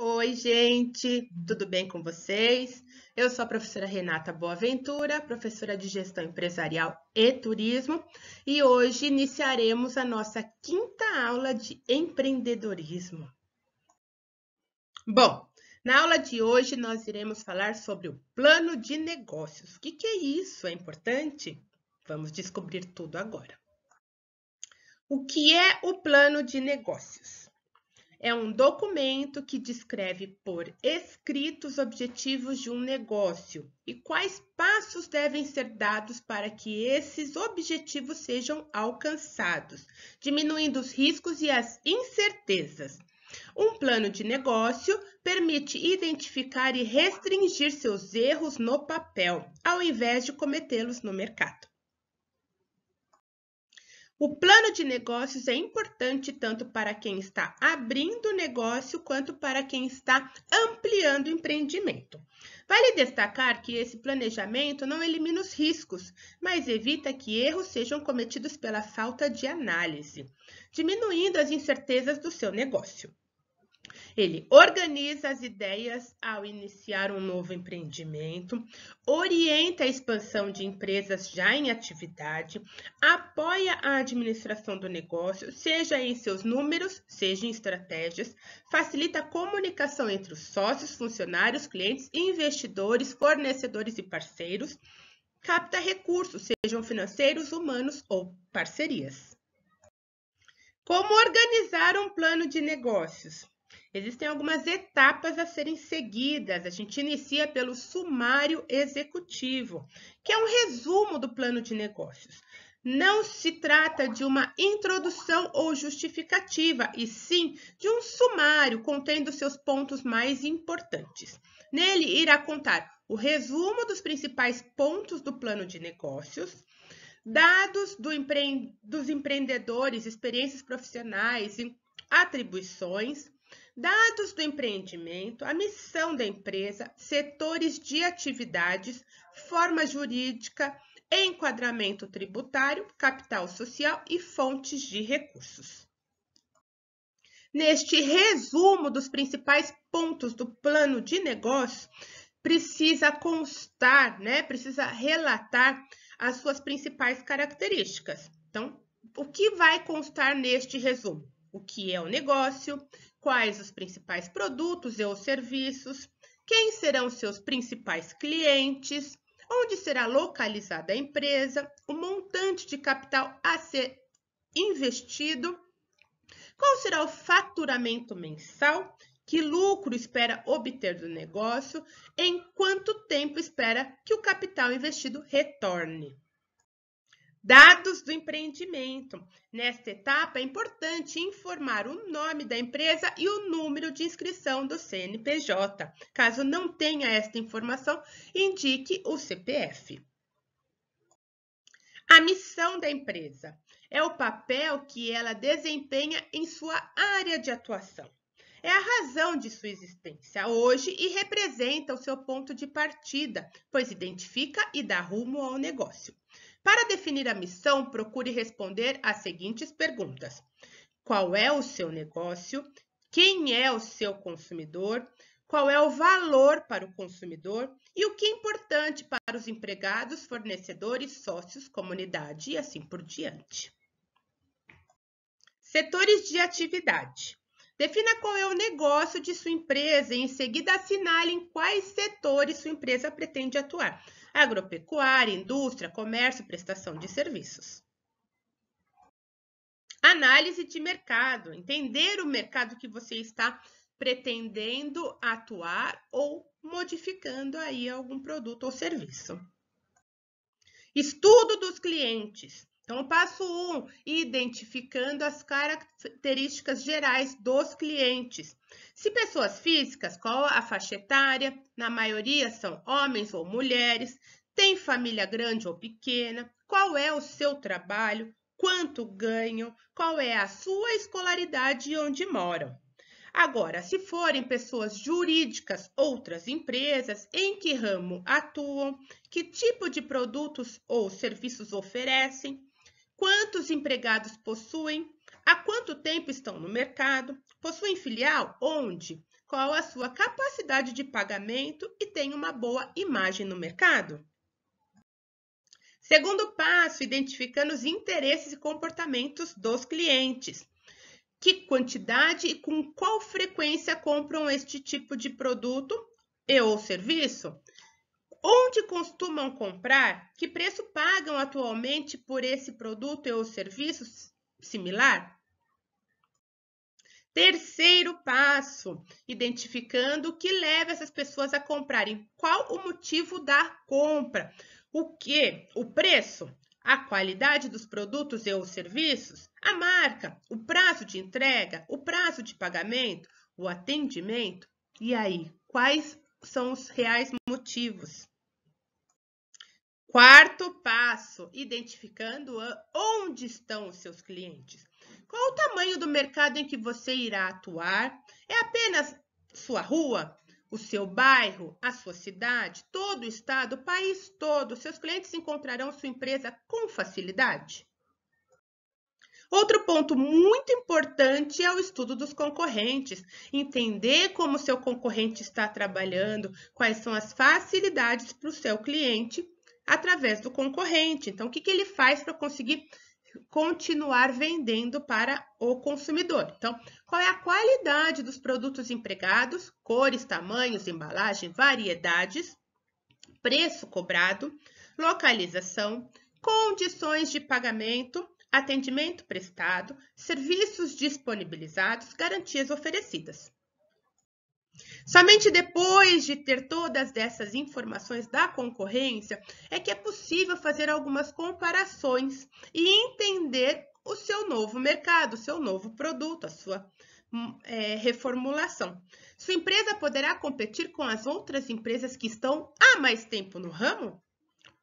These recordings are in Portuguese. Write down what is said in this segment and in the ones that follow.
Oi, gente, tudo bem com vocês? Eu sou a professora Renata Boaventura, professora de Gestão Empresarial e Turismo, e hoje iniciaremos a nossa quinta aula de empreendedorismo. Bom, na aula de hoje nós iremos falar sobre o plano de negócios. O que, que é isso? É importante? Vamos descobrir tudo agora. O que é o plano de negócios? é um documento que descreve por escrito os objetivos de um negócio e quais passos devem ser dados para que esses objetivos sejam alcançados, diminuindo os riscos e as incertezas. Um plano de negócio permite identificar e restringir seus erros no papel, ao invés de cometê-los no mercado. O plano de negócios é importante tanto para quem está abrindo o negócio quanto para quem está ampliando o empreendimento. Vale destacar que esse planejamento não elimina os riscos, mas evita que erros sejam cometidos pela falta de análise, diminuindo as incertezas do seu negócio. Ele organiza as ideias ao iniciar um novo empreendimento, orienta a expansão de empresas já em atividade, apoia a administração do negócio, seja em seus números, seja em estratégias, facilita a comunicação entre os sócios, funcionários, clientes, investidores, fornecedores e parceiros, capta recursos, sejam financeiros, humanos ou parcerias. Como organizar um plano de negócios? Existem algumas etapas a serem seguidas. A gente inicia pelo sumário executivo, que é um resumo do plano de negócios. Não se trata de uma introdução ou justificativa, e sim de um sumário contendo seus pontos mais importantes. Nele irá contar o resumo dos principais pontos do plano de negócios, dados do empre... dos empreendedores, experiências profissionais, atribuições, dados do empreendimento, a missão da empresa, setores de atividades, forma jurídica, enquadramento tributário, capital social e fontes de recursos. Neste resumo dos principais pontos do plano de negócio, precisa constar, né, precisa relatar as suas principais características. Então, o que vai constar neste resumo? O que é o negócio, quais os principais produtos ou serviços, quem serão seus principais clientes, onde será localizada a empresa, o montante de capital a ser investido, qual será o faturamento mensal, que lucro espera obter do negócio, em quanto tempo espera que o capital investido retorne. Dados do empreendimento. Nesta etapa, é importante informar o nome da empresa e o número de inscrição do CNPJ. Caso não tenha esta informação, indique o CPF. A missão da empresa é o papel que ela desempenha em sua área de atuação. É a razão de sua existência hoje e representa o seu ponto de partida, pois identifica e dá rumo ao negócio. Para definir a missão, procure responder as seguintes perguntas: qual é o seu negócio? Quem é o seu consumidor? Qual é o valor para o consumidor e o que é importante para os empregados, fornecedores, sócios, comunidade e assim por diante. Setores de atividade. Defina qual é o negócio de sua empresa e em seguida assinale em quais setores sua empresa pretende atuar agropecuária, indústria, comércio, prestação de serviços. Análise de mercado, entender o mercado que você está pretendendo atuar ou modificando aí algum produto ou serviço. Estudo dos clientes, então, passo 1, um, identificando as características gerais dos clientes. Se pessoas físicas, qual a faixa etária? Na maioria são homens ou mulheres. Tem família grande ou pequena? Qual é o seu trabalho? Quanto ganham? Qual é a sua escolaridade e onde moram? Agora, se forem pessoas jurídicas, outras empresas, em que ramo atuam, que tipo de produtos ou serviços oferecem, quantos empregados possuem, há quanto tempo estão no mercado, possuem filial onde, qual a sua capacidade de pagamento e tem uma boa imagem no mercado. Segundo passo, identificando os interesses e comportamentos dos clientes. Que quantidade e com qual frequência compram este tipo de produto e ou serviço? Onde costumam comprar? Que preço pagam atualmente por esse produto ou serviço similar? Terceiro passo, identificando o que leva essas pessoas a comprarem. Qual o motivo da compra? O que? O preço? A qualidade dos produtos e os serviços? A marca? O prazo de entrega? O prazo de pagamento? O atendimento? E aí, quais são os reais motivos? Quarto passo: identificando onde estão os seus clientes. Qual o tamanho do mercado em que você irá atuar? É apenas sua rua, o seu bairro, a sua cidade, todo o estado, o país todo? Seus clientes encontrarão sua empresa com facilidade? Outro ponto muito importante é o estudo dos concorrentes. Entender como seu concorrente está trabalhando, quais são as facilidades para o seu cliente através do concorrente. Então, o que, que ele faz para conseguir continuar vendendo para o consumidor? Então, qual é a qualidade dos produtos empregados, cores, tamanhos, embalagem, variedades, preço cobrado, localização, condições de pagamento, atendimento prestado, serviços disponibilizados, garantias oferecidas. Somente depois de ter todas essas informações da concorrência é que é possível fazer algumas comparações e entender o seu novo mercado, o seu novo produto, a sua hum, é, reformulação. Sua empresa poderá competir com as outras empresas que estão há mais tempo no ramo?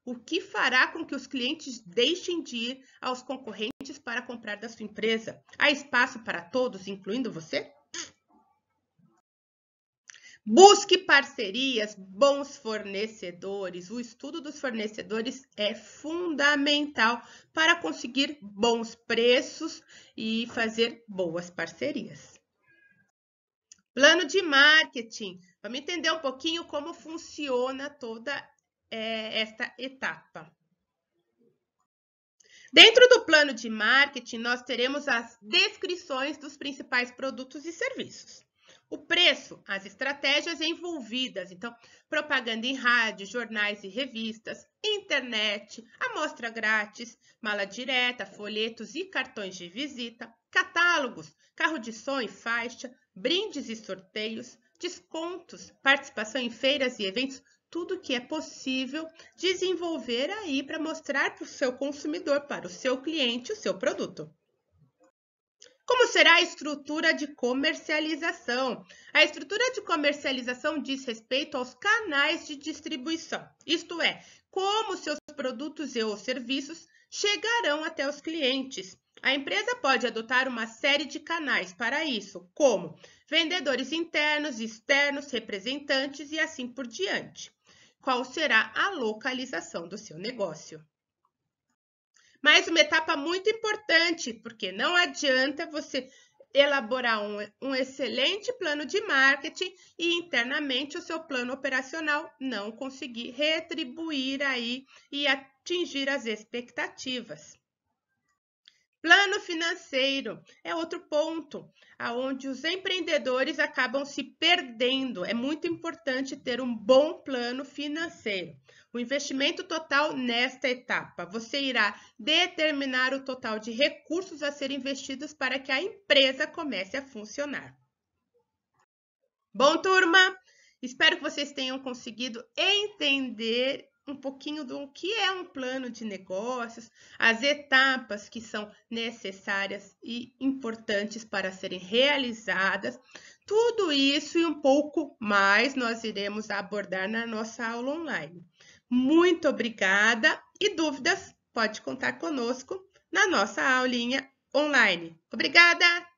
O que fará com que os clientes deixem de ir aos concorrentes para comprar da sua empresa? Há espaço para todos, incluindo você? Busque parcerias, bons fornecedores. O estudo dos fornecedores é fundamental para conseguir bons preços e fazer boas parcerias. Plano de marketing. Vamos entender um pouquinho como funciona toda é, esta etapa. Dentro do plano de marketing, nós teremos as descrições dos principais produtos e serviços. O preço, as estratégias envolvidas, então, propaganda em rádio, jornais e revistas, internet, amostra grátis, mala direta, folhetos e cartões de visita, catálogos, carro de som e faixa, brindes e sorteios, descontos, participação em feiras e eventos, tudo que é possível desenvolver aí para mostrar para o seu consumidor, para o seu cliente, o seu produto. Como será a estrutura de comercialização? A estrutura de comercialização diz respeito aos canais de distribuição, isto é, como seus produtos e ou serviços chegarão até os clientes. A empresa pode adotar uma série de canais para isso, como vendedores internos, externos, representantes e assim por diante. Qual será a localização do seu negócio? Mas uma etapa muito importante, porque não adianta você elaborar um, um, excelente plano de marketing e internamente o seu plano operacional não conseguir retribuir aí e atingir as expectativas. Plano financeiro é outro ponto aonde os empreendedores acabam se perdendo. É muito importante ter um bom plano financeiro. O investimento total nesta etapa, você irá determinar o total de recursos a ser investidos para que a empresa comece a funcionar. Bom, turma, espero que vocês tenham conseguido entender um pouquinho do que é um plano de negócios, as etapas que são necessárias e importantes para serem realizadas. Tudo isso e um pouco mais nós iremos abordar na nossa aula online. Muito obrigada e dúvidas pode contar conosco na nossa aulinha online. Obrigada!